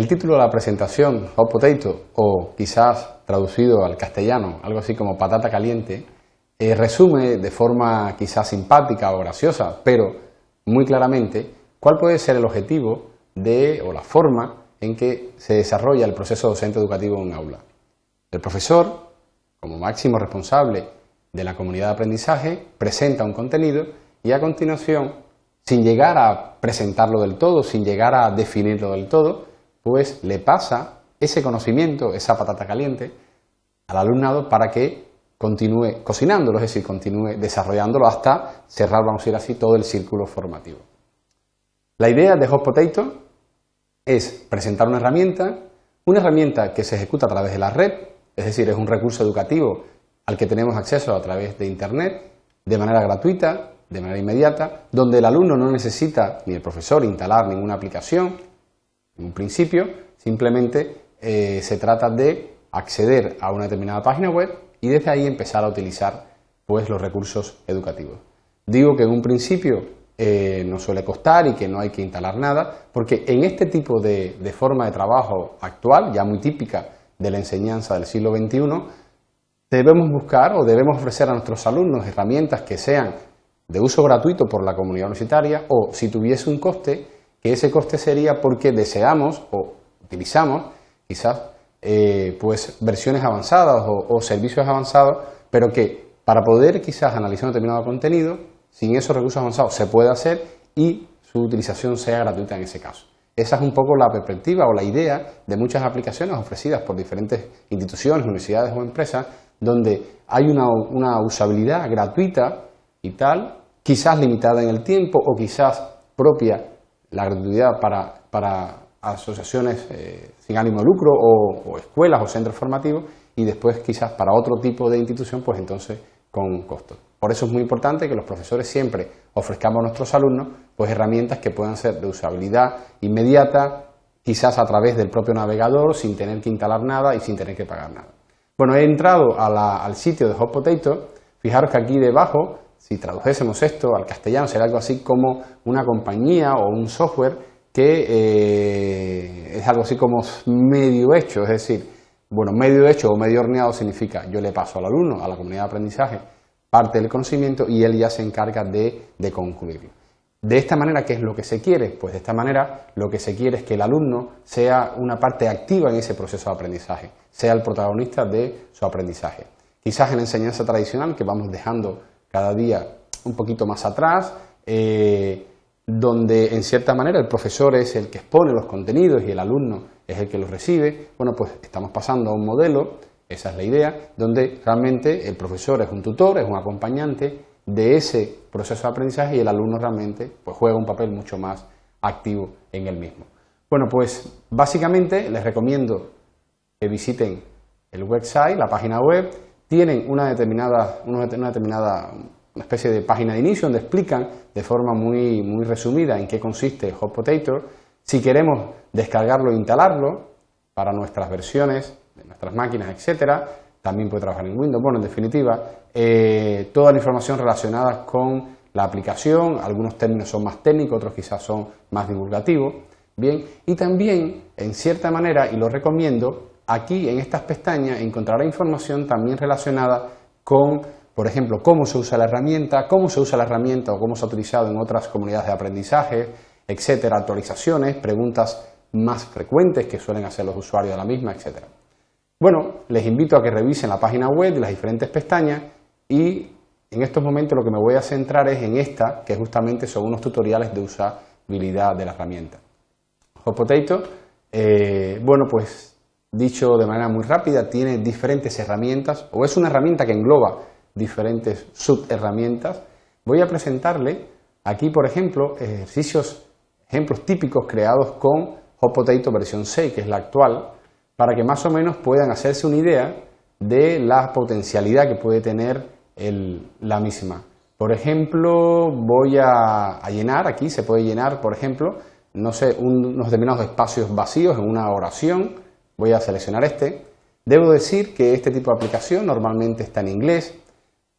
El título de la presentación, Hot Potato, o quizás traducido al castellano, algo así como patata caliente, eh, resume de forma quizás simpática o graciosa, pero muy claramente, cuál puede ser el objetivo de, o la forma en que se desarrolla el proceso docente educativo en aula. El profesor, como máximo responsable de la comunidad de aprendizaje, presenta un contenido y a continuación, sin llegar a presentarlo del todo, sin llegar a definirlo del todo, pues le pasa ese conocimiento, esa patata caliente, al alumnado para que continúe cocinándolo, es decir, continúe desarrollándolo hasta cerrar, vamos a decir así, todo el círculo formativo. La idea de Hot Potato es presentar una herramienta, una herramienta que se ejecuta a través de la red, es decir, es un recurso educativo al que tenemos acceso a través de Internet, de manera gratuita, de manera inmediata, donde el alumno no necesita ni el profesor instalar ninguna aplicación, en un principio, simplemente eh, se trata de acceder a una determinada página web y desde ahí empezar a utilizar pues, los recursos educativos. Digo que en un principio nos eh, no suele costar y que no hay que instalar nada, porque en este tipo de forma de trabajo actual, ya muy típica de la enseñanza del siglo XXI, debemos buscar o debemos ofrecer a nuestros alumnos herramientas que sean de uso gratuito por la comunidad universitaria o, si tuviese un coste, que ese coste sería porque deseamos o utilizamos quizás eh, pues versiones avanzadas o, servicios avanzados, pero que para poder quizás analizar un determinado contenido, sin esos recursos avanzados se puede hacer y su utilización sea gratuita en ese caso. Esa es un poco la perspectiva o la idea de muchas aplicaciones ofrecidas por diferentes instituciones, universidades o empresas, donde hay una, una usabilidad gratuita y tal, quizás limitada en el tiempo o quizás propia la gratuidad para, para asociaciones eh, sin ánimo de lucro o, escuelas o centros formativos y después quizás para otro tipo de institución, pues entonces con costo Por eso es muy importante que los profesores siempre ofrezcamos a nuestros alumnos pues herramientas que puedan ser de usabilidad inmediata, quizás a través del propio navegador, sin tener que instalar nada y sin tener que pagar nada. Bueno, he entrado al sitio de Hot Potato, fijaros que aquí debajo si tradujésemos esto al castellano, sería algo así como una compañía o un software que eh, es algo así como medio hecho, es decir, bueno, medio hecho o medio horneado significa yo le paso al alumno, a la comunidad de aprendizaje, parte del conocimiento y él ya se encarga de, de concluirlo. De esta manera, ¿qué es lo que se quiere? Pues de esta manera lo que se quiere es que el alumno sea una parte activa en ese proceso de aprendizaje, sea el protagonista de su aprendizaje. Quizás en la enseñanza tradicional, que vamos dejando cada día un poquito más atrás, eh, donde en cierta manera el profesor es el que expone los contenidos y el alumno es el que los recibe, bueno, pues estamos pasando a un modelo, esa es la idea, donde realmente el profesor es un tutor, es un acompañante de ese proceso de aprendizaje y el alumno realmente pues, juega un papel mucho más activo en el mismo. Bueno, pues básicamente les recomiendo que visiten el website, la página web, tienen una determinada, una determinada especie de página de inicio donde explican de forma muy, muy resumida en qué consiste Hot Potato. Si queremos descargarlo e instalarlo para nuestras versiones, de nuestras máquinas, etcétera, también puede trabajar en Windows. Bueno, en definitiva, eh, toda la información relacionada con la aplicación, algunos términos son más técnicos, otros quizás son más divulgativos. Bien, y también, en cierta manera, y lo recomiendo, Aquí en estas pestañas encontrará información también relacionada con, por ejemplo, cómo se usa la herramienta, cómo se usa la herramienta o cómo se ha utilizado en otras comunidades de aprendizaje, etcétera, actualizaciones, preguntas más frecuentes que suelen hacer los usuarios de la misma, etcétera. Bueno, les invito a que revisen la página web y las diferentes pestañas y en estos momentos lo que me voy a centrar es en esta, que justamente son unos tutoriales de usabilidad de la herramienta. Hot Potato, eh, bueno, pues Dicho de manera muy rápida, tiene diferentes herramientas o es una herramienta que engloba diferentes subherramientas. Voy a presentarle aquí, por ejemplo, ejercicios, ejemplos típicos creados con Hot Potato versión 6, que es la actual, para que más o menos puedan hacerse una idea de la potencialidad que puede tener la misma. Por ejemplo, voy a, llenar, aquí se puede llenar, por ejemplo, no sé, unos determinados espacios vacíos en una oración Voy a seleccionar este. Debo decir que este tipo de aplicación normalmente está en inglés,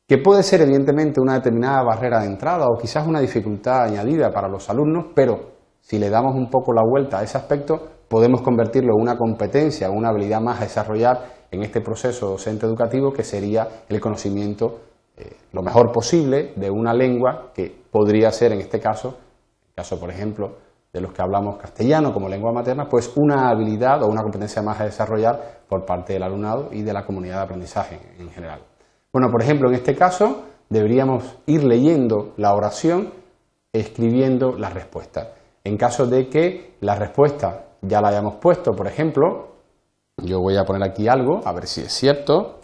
que puede ser evidentemente una determinada barrera de entrada o quizás una dificultad añadida para los alumnos, pero si le damos un poco la vuelta a ese aspecto, podemos convertirlo en una competencia, una habilidad más a desarrollar en este proceso docente educativo que sería el conocimiento eh, lo mejor posible de una lengua que podría ser en este caso, caso por ejemplo de los que hablamos castellano como lengua materna, pues una habilidad o una competencia más a desarrollar por parte del alumnado y de la comunidad de aprendizaje en general. Bueno, por ejemplo, en este caso deberíamos ir leyendo la oración, escribiendo la respuesta. En caso de que la respuesta ya la hayamos puesto, por ejemplo, yo voy a poner aquí algo, a ver si es cierto.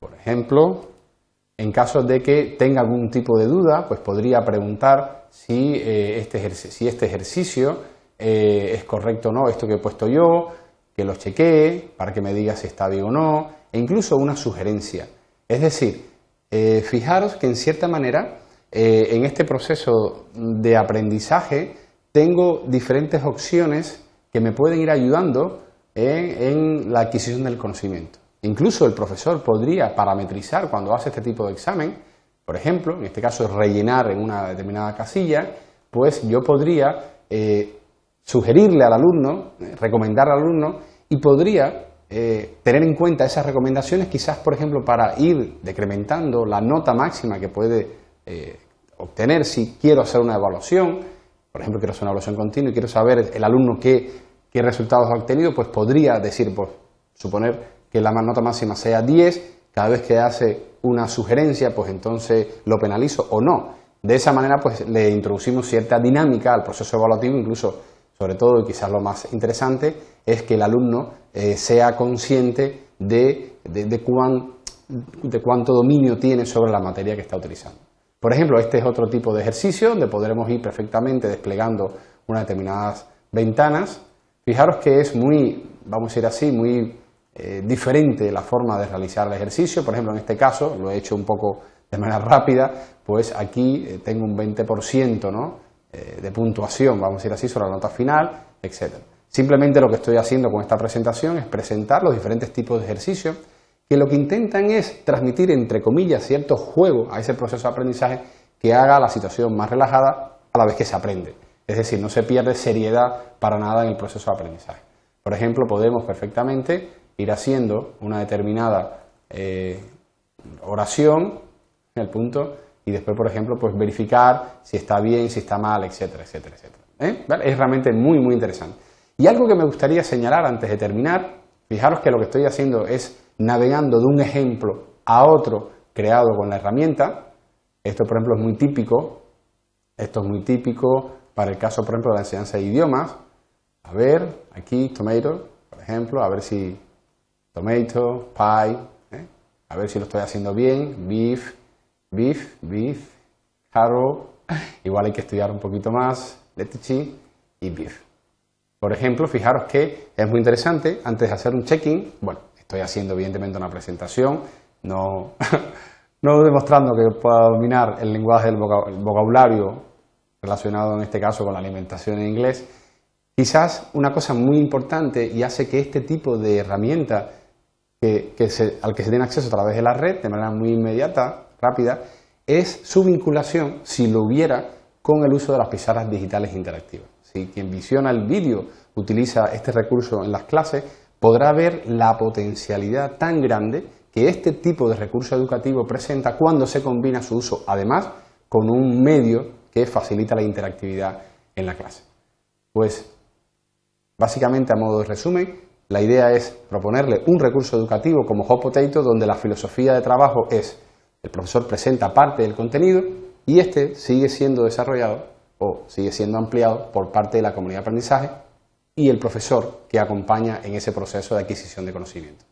Por ejemplo, en caso de que tenga algún tipo de duda, pues podría preguntar eh, este si, este, ejercicio, si este ejercicio es correcto o no, esto que he puesto yo, que lo chequee para que me diga si está bien o no, e incluso una sugerencia. Es decir, eh, fijaros que en cierta manera eh, en este proceso de aprendizaje tengo diferentes opciones que me pueden ir ayudando en la adquisición del conocimiento. Incluso el profesor podría parametrizar cuando hace este tipo de examen por ejemplo, en este caso es rellenar en una determinada casilla, pues yo podría eh, sugerirle al alumno, eh, recomendar al alumno y podría eh, tener en cuenta esas recomendaciones quizás, por ejemplo, para ir decrementando la nota máxima que puede obtener si quiero hacer una evaluación, por ejemplo, quiero hacer una evaluación continua y quiero saber el alumno qué, qué resultados ha obtenido, pues podría decir, por pues, suponer que la nota máxima sea 10 cada vez que hace una sugerencia, pues entonces lo penalizo o no. De esa manera, pues le introducimos cierta dinámica al proceso evaluativo, incluso, sobre todo, y quizás lo más interesante, es que el alumno eh, sea consciente de, de, cuánto dominio tiene sobre la materia que está utilizando. Por ejemplo, este es otro tipo de ejercicio donde podremos ir perfectamente desplegando unas determinadas ventanas. Fijaros que es muy, vamos a ir así, muy eh, diferente la forma de realizar el ejercicio. Por ejemplo, en este caso, lo he hecho un poco de manera rápida, pues aquí eh, tengo un 20% eh, de puntuación, vamos a decir así, sobre la nota final, etc. Simplemente lo que estoy haciendo con esta presentación es presentar los diferentes tipos de ejercicios que lo que intentan es transmitir, entre comillas, cierto juego a ese proceso de aprendizaje que haga la situación más relajada a la vez que se aprende. Es decir, no se pierde seriedad para nada en el proceso de aprendizaje. Por ejemplo, podemos perfectamente ir haciendo una determinada eh, oración en el punto y después, por ejemplo, pues verificar si está bien, si está mal, etcétera, etcétera, etcétera. ¿eh? Es realmente muy, muy interesante. Y algo que me gustaría señalar antes de terminar, fijaros que lo que estoy haciendo es navegando de un ejemplo a otro creado con la herramienta. Esto, por ejemplo, es muy típico. Esto es muy típico para el caso, por ejemplo, de la enseñanza de idiomas. A ver, aquí, Tomato, por ejemplo, a ver si tomato, pie, ¿eh? a ver si lo estoy haciendo bien, beef, beef, beef, haro, igual hay que estudiar un poquito más, lettuce y beef. Por ejemplo, fijaros que es muy interesante, antes de hacer un check-in, bueno, estoy haciendo evidentemente una presentación, no, no demostrando que pueda dominar el lenguaje del vocabulario relacionado en este caso con la alimentación en inglés, Quizás una cosa muy importante y hace que este tipo de herramienta que, al que se tiene acceso a través de la red de manera muy inmediata, rápida, es su vinculación, si lo hubiera, con el uso de las pizarras digitales interactivas. Si quien visiona el vídeo utiliza este recurso en las clases, podrá ver la potencialidad tan grande que este tipo de recurso educativo presenta cuando se combina su uso, además, con un medio que facilita la interactividad en la clase. Pues, básicamente, a modo de resumen, la idea es proponerle un recurso educativo como Hot Potato donde la filosofía de trabajo es el profesor presenta parte del contenido y este sigue siendo desarrollado o sigue siendo ampliado por parte de la comunidad de aprendizaje y el profesor que acompaña en ese proceso de adquisición de conocimiento.